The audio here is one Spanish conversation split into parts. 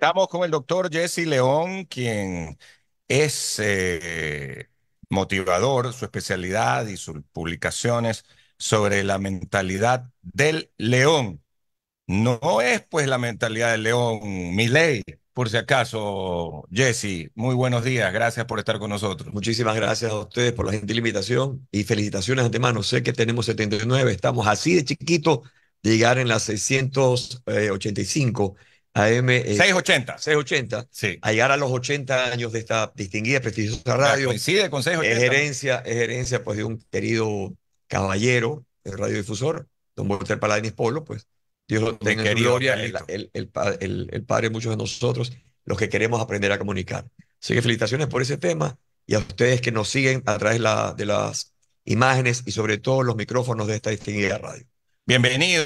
Estamos con el doctor Jesse León, quien es eh, motivador, su especialidad y sus publicaciones sobre la mentalidad del león. No es pues la mentalidad del león, mi ley, por si acaso, Jesse. Muy buenos días, gracias por estar con nosotros. Muchísimas gracias a ustedes por la gentil invitación y felicitaciones antemano. Sé que tenemos 79, estamos así de chiquitos de llegar en las 685 eh, 680. 680. E sí. A llegar a los 80 años de esta distinguida, prestigiosa radio. coincide Es herencia, pues, de un querido caballero, el radiodifusor, don Walter Paladines Polo, pues. Dios lo tenga gloria, el, padre de muchos de nosotros, los que queremos aprender a comunicar. Así que felicitaciones por ese tema y a ustedes que nos siguen a través de las imágenes y sobre todo los micrófonos de esta distinguida radio. Bienvenido,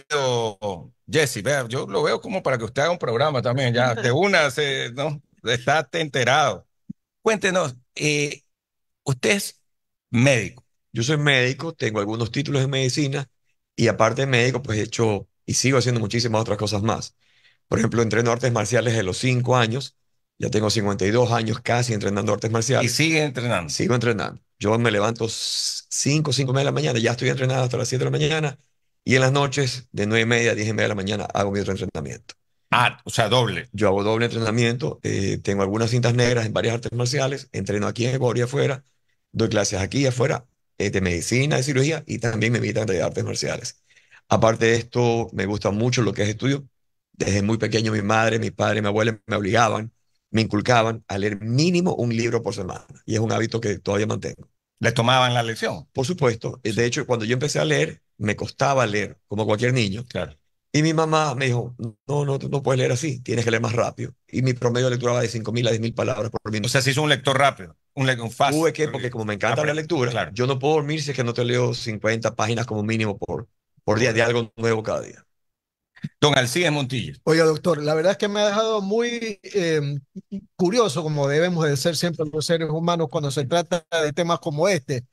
Jesse. yo lo veo como para que usted haga un programa también, ya de una, ¿no? Está enterado. Cuéntenos, eh, usted es médico. Yo soy médico, tengo algunos títulos en medicina y aparte de médico, pues he hecho y sigo haciendo muchísimas otras cosas más. Por ejemplo, entreno artes marciales de los cinco años, ya tengo 52 años casi entrenando artes marciales. Y sigue entrenando. Sigo entrenando. Yo me levanto 5, 5 de la mañana, ya estoy entrenado hasta las siete de la mañana y en las noches, de 9 y media a 10 y media de la mañana, hago mi otro entrenamiento. Ah, o sea, doble. Yo hago doble entrenamiento, eh, tengo algunas cintas negras en varias artes marciales, entreno aquí en Ecuador y afuera, doy clases aquí y afuera eh, de medicina, de cirugía y también me invitan de artes marciales. Aparte de esto, me gusta mucho lo que es estudio. Desde muy pequeño mi madre, mi padre, mi abuela me obligaban, me inculcaban a leer mínimo un libro por semana y es un hábito que todavía mantengo. ¿Les tomaban la lección? Por supuesto. Eh, de hecho, cuando yo empecé a leer, me costaba leer, como cualquier niño. Y mi mamá me dijo, no, no, no puedes leer así, tienes que leer más rápido. Y mi promedio de lectura va de 5.000 a 10.000 palabras por minuto. O sea, si hizo un lector rápido, un lector fácil. porque como me encanta la lectura, yo no puedo dormir si es que no te leo 50 páginas como mínimo por, por día de algo nuevo cada día. Don Alcides Montillo. Oiga, doctor, la verdad es que me ha dejado muy eh, curioso, como debemos de ser siempre los seres humanos cuando se trata de temas como este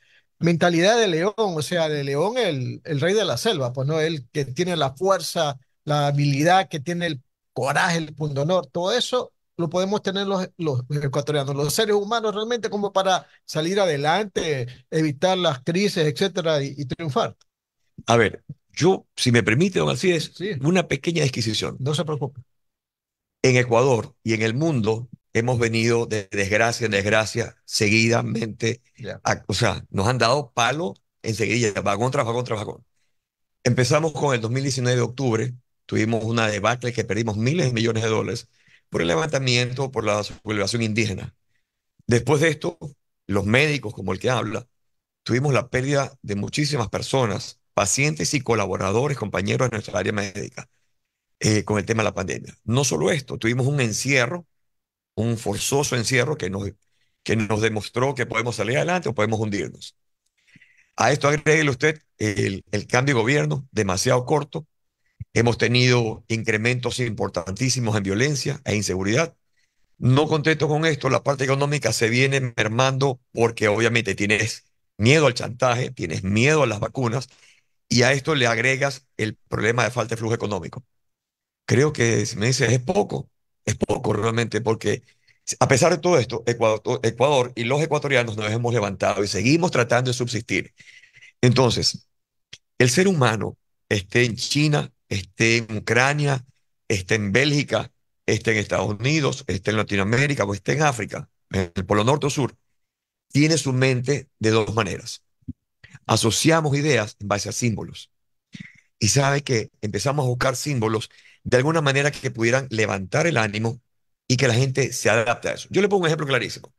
mentalidad de león, o sea, de león el, el rey de la selva, pues no, el que tiene la fuerza, la habilidad, que tiene el coraje, el pundonor, todo eso lo podemos tener los, los, ecuatorianos, los seres humanos realmente como para salir adelante, evitar las crisis, etcétera, y, triunfar. A ver, yo, si me permite, don Alcides, una pequeña disquisición. No se preocupe. En Ecuador y en el mundo, hemos venido de desgracia en desgracia seguidamente. o sea, nos han dado palo enseguida, vagón tras vagón tras vagón. Empezamos con el 2019 de octubre, tuvimos una debacle que perdimos miles de millones de dólares por el levantamiento, por la sublevación indígena. Después de esto, los médicos, como el que habla, tuvimos la pérdida de muchísimas personas, pacientes y colaboradores, compañeros de nuestra área médica, eh, con el tema de la pandemia. No solo esto, tuvimos un encierro un forzoso encierro que nos, que nos demostró que podemos salir adelante o podemos hundirnos. A esto agregue usted el, el cambio de gobierno, demasiado corto. Hemos tenido incrementos importantísimos en violencia e inseguridad. No contento con esto, la parte económica se viene mermando porque obviamente tienes miedo al chantaje, tienes miedo a las vacunas y a esto le agregas el problema de falta de flujo económico. Creo que si me dices es poco, es poco realmente porque a pesar de todo esto, Ecuador, y los ecuatorianos nos hemos levantado y seguimos tratando de subsistir. Entonces, el ser humano, esté en China, esté en Ucrania, esté en Bélgica, esté en Estados Unidos, esté en Latinoamérica o esté en África, en el Polo Norte o Sur, tiene su mente de dos maneras. Asociamos ideas en base a símbolos. Y sabe que empezamos a buscar símbolos de alguna manera que pudieran levantar el ánimo y que la gente se adapte a eso. Yo le pongo un ejemplo clarísimo.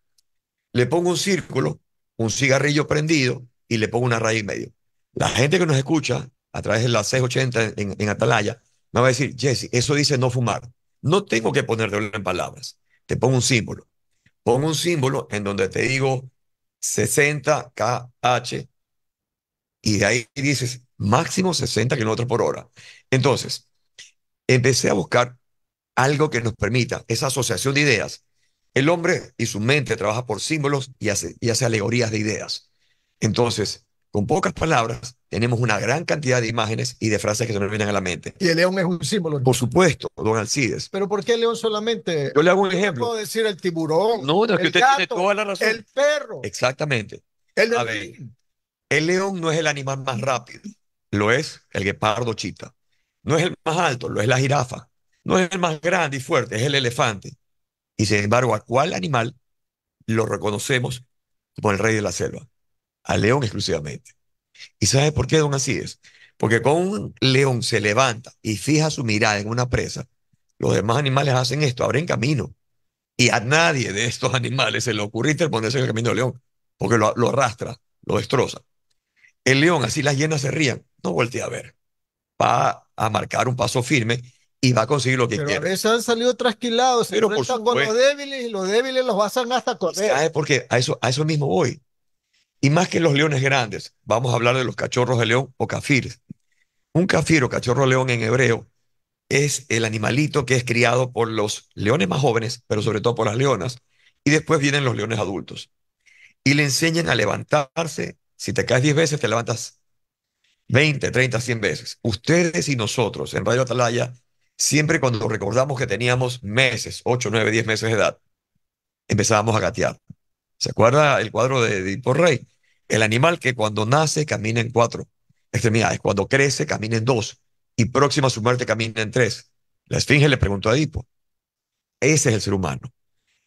Le pongo un círculo, un cigarrillo prendido y le pongo una raíz en medio. La gente que nos escucha a través de las 680 en, en Atalaya me va a decir, Jesse, eso dice no fumar. No tengo que ponerte en palabras. Te pongo un símbolo. Pongo un símbolo en donde te digo 60kh y de ahí dices máximo 60 kilómetros por hora. Entonces, empecé a buscar algo que nos permita esa asociación de ideas. El hombre y su mente trabaja por símbolos y hace, y hace alegorías de ideas. Entonces, con pocas palabras, tenemos una gran cantidad de imágenes y de frases que se nos vienen a la mente. Y el león es un símbolo. Por supuesto, don Alcides. Pero ¿por qué el león solamente? Yo le hago un ejemplo. Puedo decir el tiburón. No, el que usted gato, tiene toda la razón. El perro. Exactamente. El el león no es el animal más rápido. Lo es el guepardo chita. No es el más alto, lo es la jirafa. No es el más grande y fuerte, es el elefante. Y sin embargo, ¿a cuál animal lo reconocemos como el rey de la selva? Al león exclusivamente. ¿Y sabes por qué, don así es? Porque cuando un león se levanta y fija su mirada en una presa, los demás animales hacen esto, abren camino. Y a nadie de estos animales se le ocurriste ponerse en el camino del león, porque lo, arrastra, lo destroza. El león, así las llenas se rían, no voltea a ver va a marcar un paso firme y va a conseguir lo que Pero quiere. veces han salido trasquilados, Pero con los débiles y los débiles los basan hasta correr. ¿Sabes A eso, a eso mismo voy. Y más que los leones grandes, vamos a hablar de los cachorros de león o cafires. Un kafir o cachorro león en hebreo es el animalito que es criado por los leones más jóvenes, pero sobre todo por las leonas, y después vienen los leones adultos. Y le enseñan a levantarse, si te caes 10 veces, te levantas 20, 30, 100 veces. Ustedes y nosotros en Radio Atalaya, siempre cuando recordamos que teníamos meses, 8, 9, 10 meses de edad, empezábamos a gatear. ¿Se acuerda el cuadro de Edipo Rey? El animal que cuando nace camina en cuatro extremidades, cuando crece camina en dos y próxima a su muerte camina en tres. La esfinge le preguntó a Edipo. Ese es el ser humano.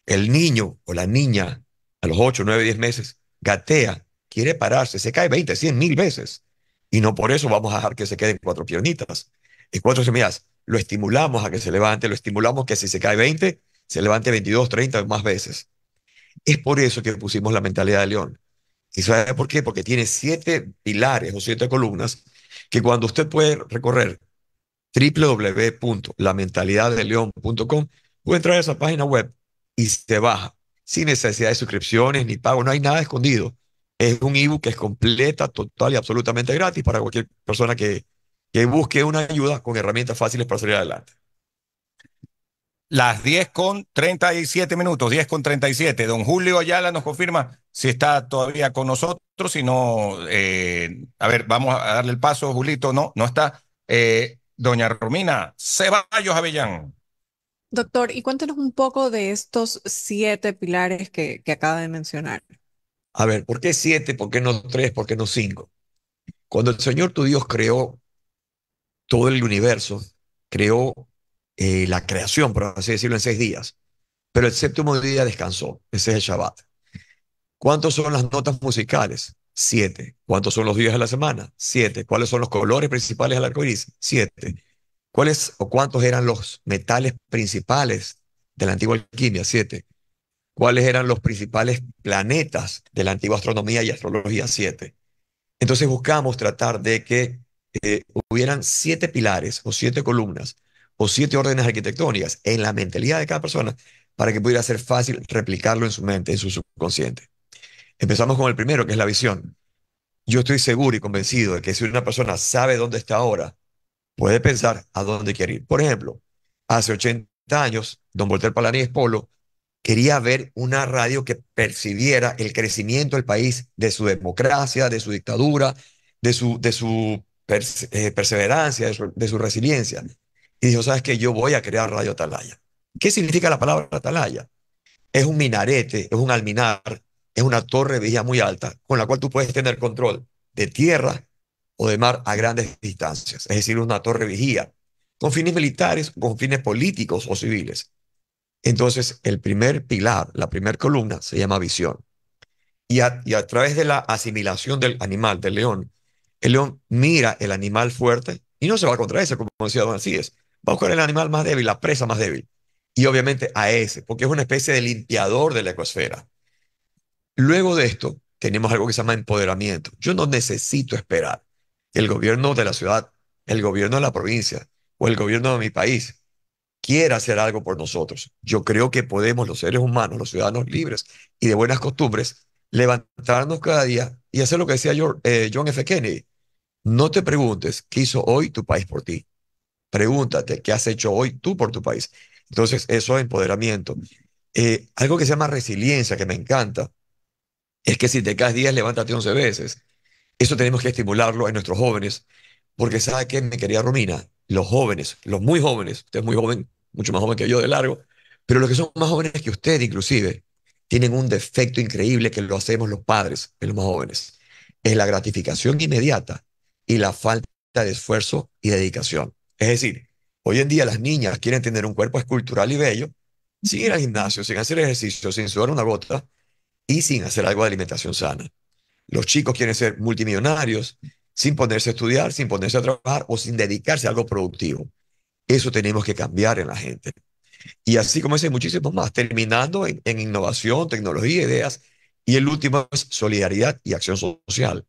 El niño o la niña a los 8, 9, 10 meses gatea, quiere pararse, se cae 20, 100 mil veces. Y no por eso vamos a dejar que se queden cuatro piernitas. En cuatro semillas lo estimulamos a que se levante, lo estimulamos que si se cae 20, se levante 22, 30 más veces. Es por eso que pusimos la mentalidad de León. ¿Y sabe por qué? Porque tiene siete pilares o siete columnas que cuando usted puede recorrer www.lamentalidaddeleon.com puede entrar a esa página web y se baja sin necesidad de suscripciones ni pago, no hay nada escondido. Es un ebook que es completa, total y absolutamente gratis para cualquier persona que, que busque una ayuda con herramientas fáciles para salir adelante. Las 10 con 37 minutos, 10 con 37. Don Julio Ayala nos confirma si está todavía con nosotros, si no, eh, a ver, vamos a darle el paso, Julito, no, no está. Eh, doña Romina Ceballos Avellán. Doctor, y cuéntenos un poco de estos siete pilares que, que acaba de mencionar. A ver, ¿por qué siete? ¿Por qué no tres? ¿Por qué no cinco? Cuando el Señor tu Dios creó todo el universo, creó eh, la creación, por así decirlo, en seis días, pero el séptimo día descansó, ese es el Shabbat. ¿Cuántos son las notas musicales? Siete. ¿Cuántos son los días de la semana? Siete. ¿Cuáles son los colores principales del arco iris? Siete. ¿Cuáles o cuántos eran los metales principales de la antigua alquimia? Siete cuáles eran los principales planetas de la antigua astronomía y astrología 7. Entonces buscamos tratar de que eh, hubieran siete pilares o siete columnas o siete órdenes arquitectónicas en la mentalidad de cada persona para que pudiera ser fácil replicarlo en su mente, en su subconsciente. Empezamos con el primero, que es la visión. Yo estoy seguro y convencido de que si una persona sabe dónde está ahora, puede pensar a dónde quiere ir. Por ejemplo, hace 80 años, don Voltaire Palanés Polo quería ver una radio que percibiera el crecimiento del país, de su democracia, de su dictadura, de su, eh, perseverancia, de su, resiliencia. Y dijo, ¿sabes qué? Yo voy a crear Radio Atalaya. ¿Qué significa la palabra Atalaya? Es un minarete, es un alminar, es una torre vigía muy alta con la cual tú puedes tener control de tierra o de mar a grandes distancias. Es decir, una torre vigía con fines militares, con fines políticos o civiles. Entonces, el primer pilar, la primera columna, se llama visión. Y a, través de la asimilación del animal, del león, el león mira el animal fuerte y no se va contra ese, como decía Don Asíes. Va a buscar el animal más débil, la presa más débil. Y obviamente a ese, porque es una especie de limpiador de la ecosfera. Luego de esto, tenemos algo que se llama empoderamiento. Yo no necesito esperar el gobierno de la ciudad, el gobierno de la provincia o el gobierno de mi país quiera hacer algo por nosotros. Yo creo que podemos los seres humanos, los ciudadanos libres y de buenas costumbres, levantarnos cada día y hacer lo que decía eh, John F. Kennedy. No te preguntes qué hizo hoy tu país por ti. Pregúntate qué has hecho hoy tú por tu país. Entonces, eso es empoderamiento. Eh, algo que se llama resiliencia, que me encanta, es que si te caes 10, levántate 11 veces. Eso tenemos que estimularlo en nuestros jóvenes, porque ¿sabe que me quería Romina? los jóvenes, los muy jóvenes, usted es muy joven, mucho más joven que yo de largo, pero los que son más jóvenes que usted inclusive, tienen un defecto increíble que lo hacemos los padres en los más jóvenes. Es la gratificación inmediata y la falta de esfuerzo y dedicación. Es decir, hoy en día las niñas quieren tener un cuerpo escultural y bello sin ir al gimnasio, sin hacer ejercicio, sin sudar una gota y sin hacer algo de alimentación sana. Los chicos quieren ser multimillonarios sin ponerse a estudiar, sin ponerse a trabajar o sin dedicarse a algo productivo. Eso tenemos que cambiar en la gente. Y así como ese, muchísimos más, terminando en, en, innovación, tecnología, ideas. Y el último es solidaridad y acción social.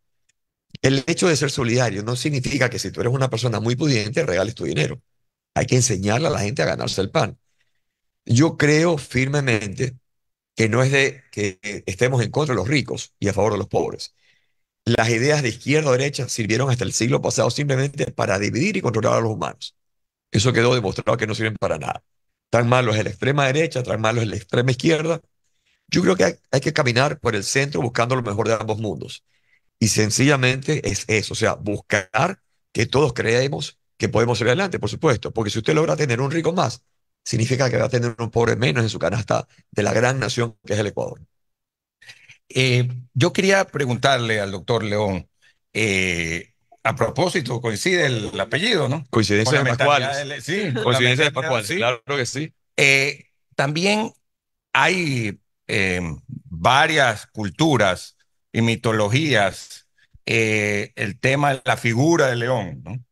El hecho de ser solidario no significa que si tú eres una persona muy pudiente, regales tu dinero. Hay que enseñarle a la gente a ganarse el pan. Yo creo firmemente que no es de que estemos en contra de los ricos y a favor de los pobres. Las ideas de izquierda o derecha sirvieron hasta el siglo pasado simplemente para dividir y controlar a los humanos. Eso quedó demostrado que no sirven para nada. Tan malo es la extrema derecha, tan malo es la extrema izquierda. Yo creo que hay, que caminar por el centro buscando lo mejor de ambos mundos. Y sencillamente es eso, o sea, buscar que todos creemos que podemos ir adelante, por supuesto, porque si usted logra tener un rico más, significa que va a tener un pobre menos en su canasta de la gran nación que es el Ecuador. Eh, yo quería preguntarle al doctor León, eh, a propósito, coincide el, apellido, ¿no? Coincidencia de Pascual. Sí, coincidencia de Pascual, sí. Claro que sí. Eh, también hay varias culturas y mitologías el tema de la figura de León, ¿no?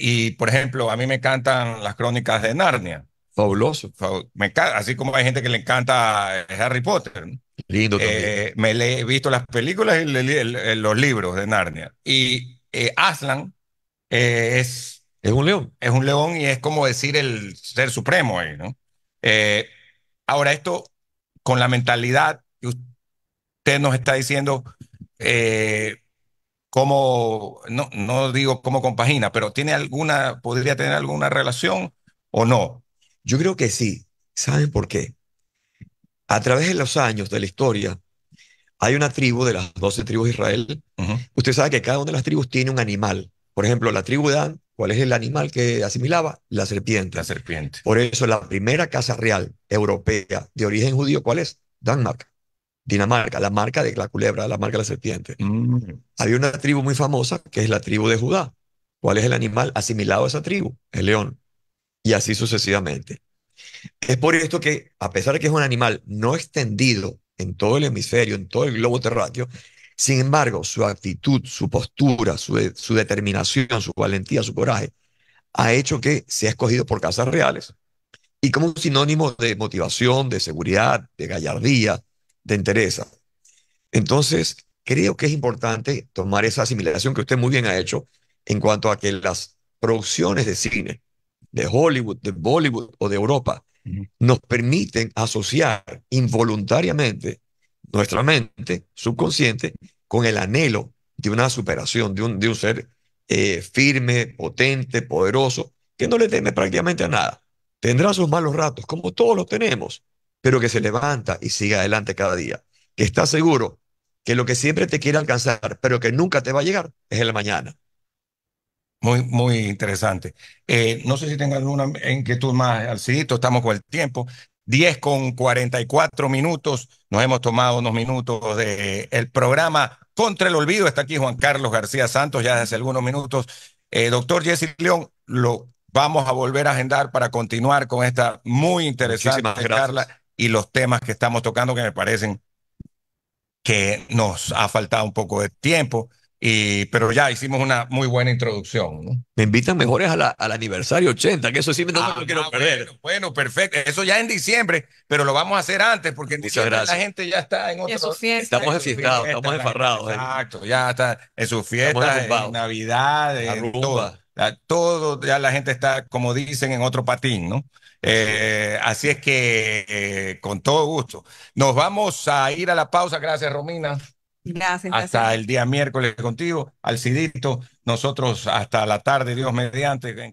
y, por ejemplo, a mí me encantan las crónicas de Narnia. Fabuloso. Me así como hay gente que le encanta Harry Potter. ¿no? Eh, me he visto las películas y los libros de Narnia. Y eh, Aslan eh, es... Es un león. Es un león y es como decir el ser supremo ahí, ¿no? ahora esto, con la mentalidad que usted nos está diciendo, cómo, no, no digo cómo compagina, pero ¿tiene alguna, podría tener alguna relación o no? Yo creo que sí. ¿sabe por qué? a través de los años de la historia, hay una tribu de las 12 tribus de Israel. Usted sabe que cada una de las tribus tiene un animal. Por ejemplo, la tribu de Dan, ¿cuál es el animal que asimilaba? La serpiente. La serpiente. Por eso la primera casa real europea de origen judío, ¿cuál es? Danmark. Dinamarca, la marca de la culebra, la marca de la serpiente. Mm. Había una tribu muy famosa que es la tribu de Judá. ¿Cuál es el animal asimilado a esa tribu? El león. Y así sucesivamente. Es por esto que, a pesar de que es un animal no extendido en todo el hemisferio, en todo el globo terráqueo, sin embargo, su actitud, su postura, su, determinación, su valentía, su coraje, ha hecho que sea escogido por casas reales y como un sinónimo de motivación, de seguridad, de gallardía, de entereza. Entonces, creo que es importante tomar esa asimilación que usted muy bien ha hecho en cuanto a que las producciones de cine de Hollywood, de Bollywood o de Europa, nos permiten asociar involuntariamente nuestra mente subconsciente con el anhelo de una superación, de un, de un ser eh, firme, potente, poderoso, que no le teme prácticamente a nada. Tendrá sus malos ratos, como todos los tenemos, pero que se levanta y sigue adelante cada día. Que está seguro que lo que siempre te quiere alcanzar, pero que nunca te va a llegar, es el mañana. Muy, muy interesante. Eh, no sé si tengo alguna inquietud más, Alcidito, estamos con el tiempo. 10 con 44 minutos. Nos hemos tomado unos minutos del programa Contra el Olvido. Está aquí Juan Carlos García Santos ya hace algunos minutos. Eh, doctor Jesse León, lo vamos a volver a agendar para continuar con esta muy interesante charla y los temas que estamos tocando que me parecen que nos ha faltado un poco de tiempo. Y, pero ya hicimos una muy buena introducción. ¿no? Me invitan mejores a la, al aniversario 80, que eso sí me, ah, ah, perder. Bueno, perfecto. Eso ya en diciembre, pero lo vamos a hacer antes porque en diciembre la gente ya está en otro. Estamos enfiestados, estamos enfarrados. ¿eh? Exacto, ya está en su fiesta, en Navidad, en todo. Ya, todo, ya la gente está, como dicen, en otro patín, ¿no? Eh, así es que eh, con todo gusto. Nos vamos a ir a la pausa. Gracias, Romina. Gracias. Hasta el día miércoles contigo, Alcidito. Nosotros hasta la tarde, Dios mediante.